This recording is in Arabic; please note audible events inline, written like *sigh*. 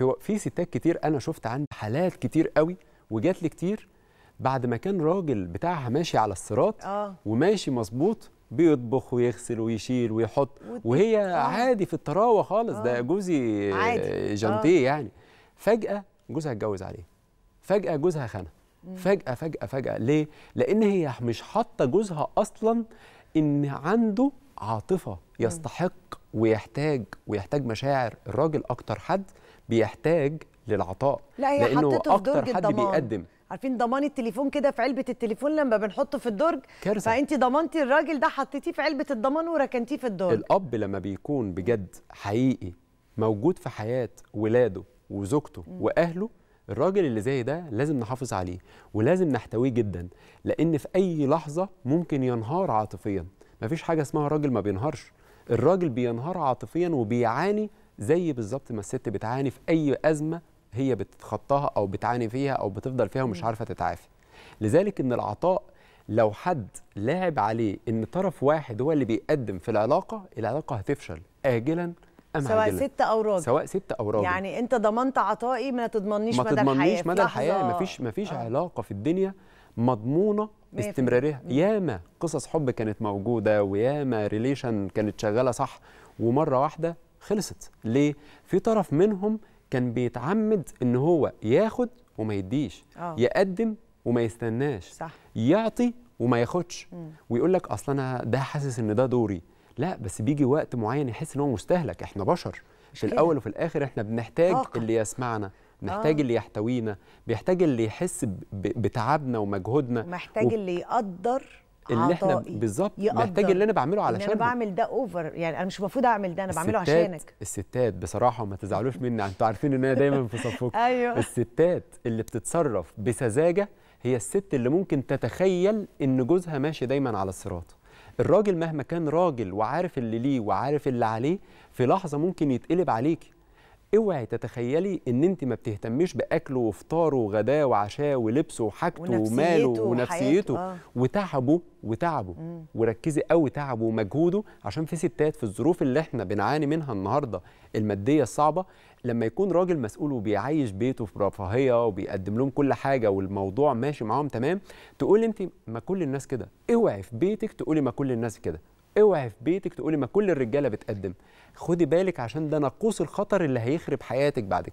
في في ستات كتير انا شفت عندي حالات كتير قوي وجات لي كتير بعد ما كان راجل بتاعها ماشي على الصراط آه. وماشي مظبوط بيطبخ ويغسل ويشيل ويحط وهي آه. عادي في الطراوه خالص آه. ده جوزي عادي. جانتيه آه. يعني فجاه جوزها اتجوز عليه فجاه جوزها خانها فجاه فجاه فجاه ليه لان هي مش حاطه جوزها اصلا ان عنده عاطفه يستحق ويحتاج ويحتاج مشاعر الراجل اكتر حد بيحتاج للعطاء لا هي لانه حطته في درج حد الضمان بيقدم عارفين ضمان التليفون كده في علبه التليفون لما بنحطه في الدرج كارثه فانت ضمنتي الراجل ده حطيتيه في علبه الضمان وركنتيه في الدرج الاب لما بيكون بجد حقيقي موجود في حياه ولاده وزوجته واهله الراجل اللي زي ده لازم نحافظ عليه ولازم نحتويه جدا لان في اي لحظه ممكن ينهار عاطفيا مفيش حاجه اسمها راجل ما بينهارش الراجل بينهار عاطفيا وبيعاني زي بالظبط ما الست بتعاني في اي ازمه هي بتتخطاها او بتعاني فيها او بتفضل فيها ومش عارفه تتعافي لذلك ان العطاء لو حد لعب عليه ان طرف واحد هو اللي بيقدم في العلاقه العلاقه هتفشل اجلا أم سواء عجلة. ست او راجل سواء ست او راجل يعني انت ضمنت عطائي ما تضمنيش مدى الحياه ما تضمنيش مدى الحياه مفيش مفيش آه. علاقه في الدنيا مضمونه استمراريه ياما قصص حب كانت موجوده وياما ريليشن كانت شغاله صح ومره واحده خلصت ليه في طرف منهم كان بيتعمد ان هو ياخد وما يديش أوه. يقدم وما يستناش صح. يعطي وما ياخدش ويقول لك اصل انا ده حاسس ان ده دوري لا بس بيجي وقت معين يحس ان هو مستهلك احنا بشر في الاول وفي الاخر احنا بنحتاج طاقة. اللي يسمعنا محتاج آه. اللي يحتوينا بيحتاج اللي يحس بتعبنا ومجهودنا محتاج و... اللي يقدر اللي احنا بالظبط محتاج اللي انا بعمله علشان إن انا بعمل ده اوفر يعني انا مش المفروض اعمل ده انا بعمله عشانك الستات بصراحه وما تزعلوش مني انتوا عارفين ان انا دايما في صفكم *laughs* ايوه الستات اللي بتتصرف بسذاجه هي الست اللي ممكن تتخيل ان جوزها ماشي دايما على الصراط الراجل مهما كان راجل وعارف اللي ليه وعارف اللي عليه في لحظه ممكن يتقلب عليكي اوعي تتخيلي ان انت ما بتهتميش باكله وفطاره وغداه وعشاه ولبسه وحاجته وماله ونفسيته آه. وتعبه وتعبه مم. وركزي قوي تعبه ومجهوده عشان في ستات في الظروف اللي احنا بنعاني منها النهارده الماديه الصعبه لما يكون راجل مسؤول وبيعيش بيته في رفاهيه وبيقدم لهم كل حاجه والموضوع ماشي معاهم تمام تقول انت ما كل الناس كده اوعي في بيتك تقولي ما كل الناس كده اوعي في بيتك تقولي ما كل الرجاله بتقدم خدي بالك عشان ده ناقوس الخطر اللي هيخرب حياتك بعد كده